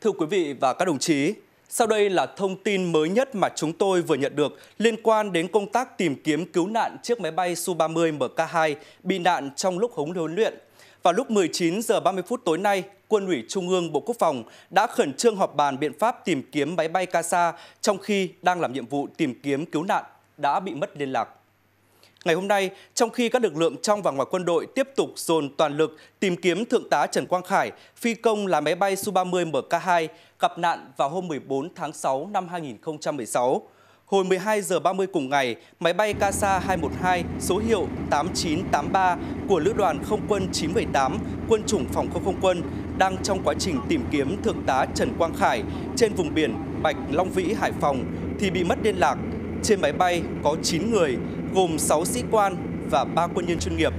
Thưa quý vị và các đồng chí, sau đây là thông tin mới nhất mà chúng tôi vừa nhận được liên quan đến công tác tìm kiếm cứu nạn chiếc máy bay Su-30 MK2 bị nạn trong lúc huấn huấn luyện. Vào lúc 19 giờ 30 phút tối nay, Quân ủy Trung ương Bộ Quốc phòng đã khẩn trương họp bàn biện pháp tìm kiếm máy bay Kasa trong khi đang làm nhiệm vụ tìm kiếm cứu nạn đã bị mất liên lạc. Ngày hôm nay, trong khi các lực lượng trong và ngoài quân đội tiếp tục dồn toàn lực tìm kiếm Thượng tá Trần Quang Khải, phi công lái máy bay Su-30 MK2, gặp nạn vào hôm 14 tháng 6 năm 2016. Hồi 12 giờ 30 cùng ngày, máy bay Kasa 212 số hiệu 8983 của Lữ đoàn Không quân 978, quân chủng phòng không không quân đang trong quá trình tìm kiếm Thượng tá Trần Quang Khải trên vùng biển Bạch Long Vĩ, Hải Phòng thì bị mất liên lạc. Trên máy bay có 9 người, gồm 6 sĩ quan và 3 quân nhân chuyên nghiệp.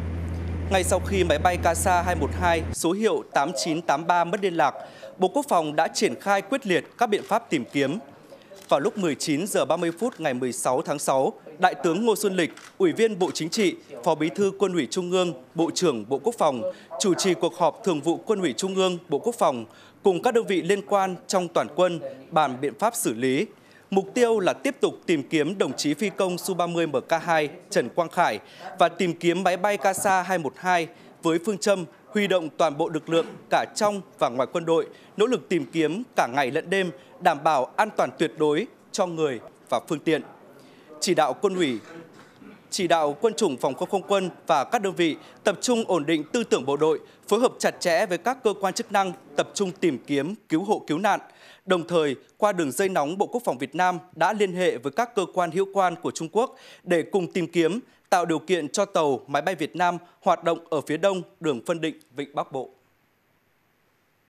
Ngay sau khi máy bay CASA 212 số hiệu 8983 mất liên lạc, Bộ Quốc phòng đã triển khai quyết liệt các biện pháp tìm kiếm. Vào lúc 19 giờ 30 phút ngày 16 tháng 6, Đại tướng Ngô Xuân Lịch, Ủy viên Bộ Chính trị, Phó Bí thư Quân ủy Trung ương, Bộ trưởng Bộ Quốc phòng, chủ trì cuộc họp Thường vụ Quân ủy Trung ương, Bộ Quốc phòng cùng các đơn vị liên quan trong toàn quân bàn biện pháp xử lý Mục tiêu là tiếp tục tìm kiếm đồng chí phi công Su-30 MK2 Trần Quang Khải và tìm kiếm máy bay Kasa-212 với phương châm huy động toàn bộ lực lượng cả trong và ngoài quân đội, nỗ lực tìm kiếm cả ngày lẫn đêm, đảm bảo an toàn tuyệt đối cho người và phương tiện. Chỉ đạo quân ủy, chỉ đạo quân chủng phòng không không quân và các đơn vị tập trung ổn định tư tưởng bộ đội, phối hợp chặt chẽ với các cơ quan chức năng tập trung tìm kiếm, cứu hộ cứu nạn. Đồng thời, qua đường dây nóng Bộ Quốc phòng Việt Nam đã liên hệ với các cơ quan hữu quan của Trung Quốc để cùng tìm kiếm, tạo điều kiện cho tàu, máy bay Việt Nam hoạt động ở phía đông đường phân định Vịnh Bắc Bộ.